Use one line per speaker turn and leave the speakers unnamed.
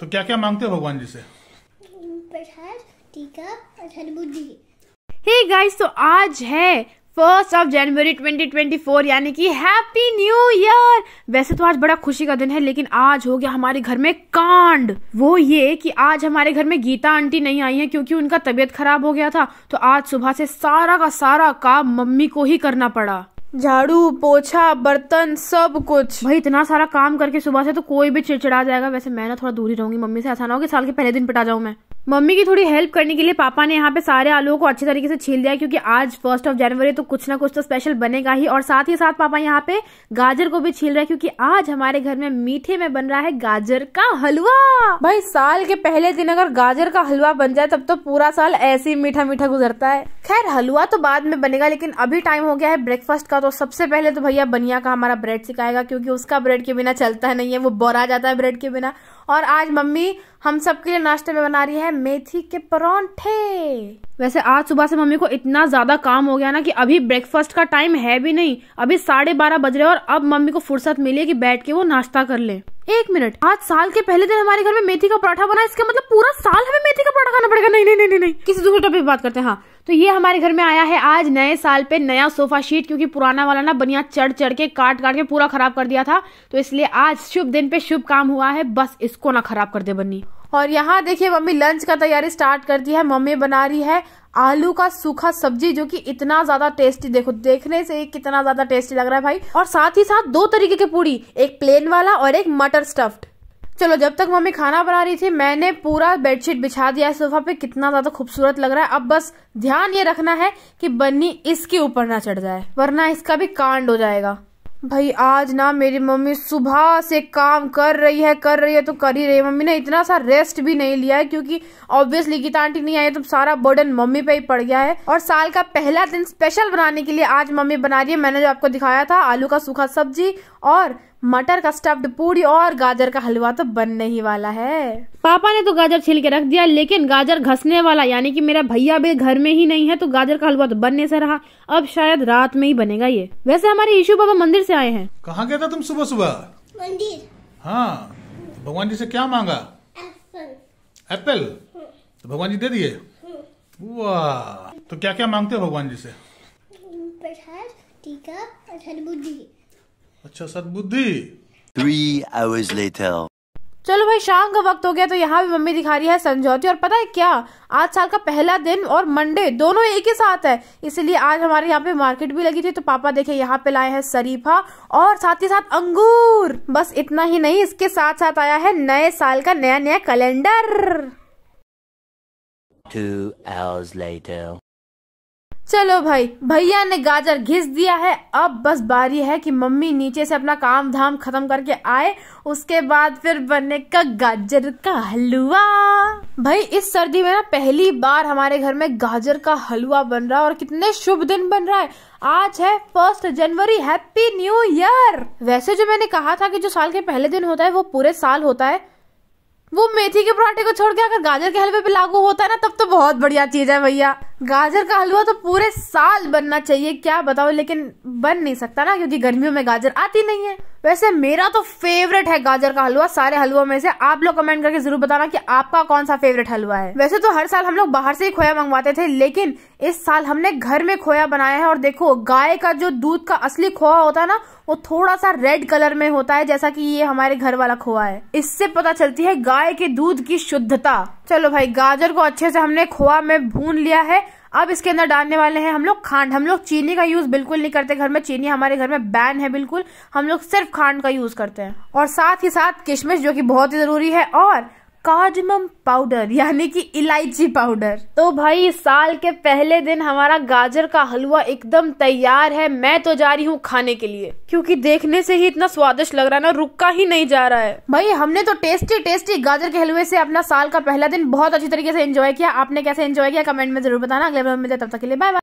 तो क्या क्या मांगते हो भगवान जी से हे गाइस तो आज है फर्स्ट ऑफ जनवरी 2024 यानी कि हैप्पी न्यू ईयर वैसे तो आज बड़ा खुशी का दिन है लेकिन आज हो गया हमारे घर में कांड वो ये कि आज हमारे घर में गीता आंटी नहीं आई है क्योंकि उनका तबीयत खराब हो गया था तो आज सुबह से सारा का सारा काम मम्मी को ही करना पड़ा झाड़ू पोछा बर्तन सब कुछ भाई इतना सारा काम करके सुबह से तो कोई भी चिड़चिड़ा जाएगा वैसे मैं ना थोड़ा दूरी रहूंगी मम्मी से ऐसा ना हो कि साल के पहले दिन पिटा जाऊं मैं मम्मी की थोड़ी हेल्प करने के लिए पापा ने यहाँ पे सारे आलूओं को अच्छे तरीके से छील दिया क्योंकि आज फर्स्ट ऑफ जनवरी तो कुछ ना कुछ तो स्पेशल बनेगा ही और साथ ही साथ पापा यहाँ पे गाजर को भी छील रहे क्योंकि आज हमारे घर में मीठे में बन रहा है गाजर का हलवा भाई साल के पहले दिन अगर गाजर का हलवा बन जाए तब तो पूरा साल ऐसे ही मीठा मीठा गुजरता है खैर हलवा तो बाद में बनेगा लेकिन अभी टाइम हो गया है ब्रेकफास्ट का तो सबसे पहले तो भैया बनिया का हमारा ब्रेड सिखाएगा क्योंकि उसका ब्रेड के बिना चलता है नहीं है वो बोरा जाता है ब्रेड के बिना और आज मम्मी हम सबके लिए नाश्ते में बना रही है मेथी के परौंठे वैसे आज सुबह से मम्मी को इतना ज्यादा काम हो गया ना कि अभी ब्रेकफास्ट का टाइम है भी नहीं अभी साढ़े बारह बज रहे और अब मम्मी को फुर्सत मिली कि बैठ के वो नाश्ता कर ले एक मिनट आज साल के पहले दिन हमारे घर में मेथी का पराठा बना इसका मतलब पूरा साल हमें मेथी का पराठा खाना पड़ेगा नहीं नहीं नहीं नहीं, किसी दूसरे टॉपिक बात करते हैं हाँ तो ये हमारे घर में आया है आज नए साल पे नया सोफा शीट क्योंकि पुराना वाला ना बनिया चढ़ चढ़ के काट काट के पूरा खराब कर दिया था तो इसलिए आज शुभ दिन पे शुभ काम हुआ है बस इसको ना खराब कर दे बनी और यहाँ देखिए मम्मी लंच का तैयारी स्टार्ट कर दी है मम्मी बना रही है आलू का सूखा सब्जी जो कि इतना ज्यादा टेस्टी देखो देखने से कितना ज्यादा टेस्टी लग रहा है भाई और साथ ही साथ दो तरीके की पूड़ी एक प्लेन वाला और एक मटर स्टफ्ड चलो जब तक मम्मी खाना बना रही थी मैंने पूरा बेडशीट बिछा दिया है सोफा पे कितना ज्यादा खूबसूरत लग रहा है अब बस ध्यान ये रखना है कि बन्नी इसके ऊपर ना चढ़ जाए वरना इसका भी कांड हो जाएगा भाई आज ना मेरी मम्मी सुबह से काम कर रही है कर रही है तो कर ही रही है मम्मी ने इतना सा रेस्ट भी नहीं लिया है क्योंकि ऑब्वियसली गीता आंटी नहीं आई तो सारा बर्डन मम्मी पे ही पड़ गया है और साल का पहला दिन स्पेशल बनाने के लिए आज मम्मी बना रही है मैंने जो आपको दिखाया था आलू का सूखा सब्जी और मटर का स्टफ्ड पूरी और गाजर का हलवा तो बनने ही वाला है पापा ने तो गाजर छील के रख दिया लेकिन गाजर घसने वाला यानी कि मेरा भैया भी घर में ही नहीं है तो गाजर का हलवा तो बनने से रहा अब शायद रात में ही बनेगा ये वैसे हमारे यीशु बाबा मंदिर से आए हैं कहाँ गए था तुम सुबह सुबह मंदिर हाँ तो भगवान जी से क्या मांगा एप्पल तो भगवान जी दे दिए हाँ। वाह तो क्या क्या मांगते हो भगवान जी से टीका और अच्छा सदबुद्धि थ्री आवर्स लेटर चलो भाई शाम का वक्त हो गया तो यहाँ भी मम्मी दिखा रही है समझौती और पता है क्या आज साल का पहला दिन और मंडे दोनों एक ही साथ है इसलिए आज हमारे यहाँ पे मार्केट भी लगी थी तो पापा देखे यहाँ पे लाए हैं शरीफा और साथ ही साथ अंगूर बस इतना ही नहीं इसके साथ साथ आया है नए साल का नया नया कैलेंडर चलो भाई भैया ने गाजर घिस दिया है अब बस बारी है कि मम्मी नीचे से अपना काम धाम खत्म करके आए उसके बाद फिर बनने का गाजर का हलवा भाई इस सर्दी में ना पहली बार हमारे घर में गाजर का हलवा बन रहा है और कितने शुभ दिन बन रहा है आज है फर्स्ट जनवरी हैप्पी न्यू ईयर वैसे जो मैंने कहा था कि जो साल के पहले दिन होता है वो पूरे साल होता है वो मेथी के पराठे को छोड़ के अगर गाजर के हलवे पे लागू होता है ना तब तो बहुत बढ़िया चीज है भैया गाजर का हलवा तो पूरे साल बनना चाहिए क्या बताओ लेकिन बन नहीं सकता ना क्योंकि गर्मियों में गाजर आती नहीं है वैसे मेरा तो फेवरेट है गाजर का हलवा सारे हलवों में से आप लोग कमेंट करके जरूर बताना कि आपका कौन सा फेवरेट हलवा है वैसे तो हर साल हम लोग बाहर से ही खोया मंगवाते थे लेकिन इस साल हमने घर में खोया बनाया है और देखो गाय का जो दूध का असली खोआ होता है ना वो थोड़ा सा रेड कलर में होता है जैसा की ये हमारे घर वाला खोआ है इससे पता चलती है गाय के दूध की शुद्धता चलो भाई गाजर को अच्छे से हमने खोआ में भून लिया है अब इसके अंदर डालने वाले हैं हम लोग खांड हम लोग चीनी का यूज़ बिल्कुल नहीं करते घर में चीनी हमारे घर में बैन है बिल्कुल हम लोग सिर्फ खांड का यूज़ करते हैं और साथ ही साथ किशमिश जो कि बहुत ही ज़रूरी है और कार्डमम पाउडर यानी कि इलायची पाउडर तो भाई साल के पहले दिन हमारा गाजर का हलवा एकदम तैयार है मैं तो जा रही हूँ खाने के लिए क्योंकि देखने से ही इतना स्वादिष्ट लग रहा है ना रुका ही नहीं जा रहा है भाई हमने तो टेस्टी टेस्टी गाजर के हलवे से अपना साल का पहला दिन बहुत अच्छी तरीके से एंजॉय किया आपने कैसे एंजॉय किया कमेंट में जरूर बताना अगले में तब तक के लिए बाय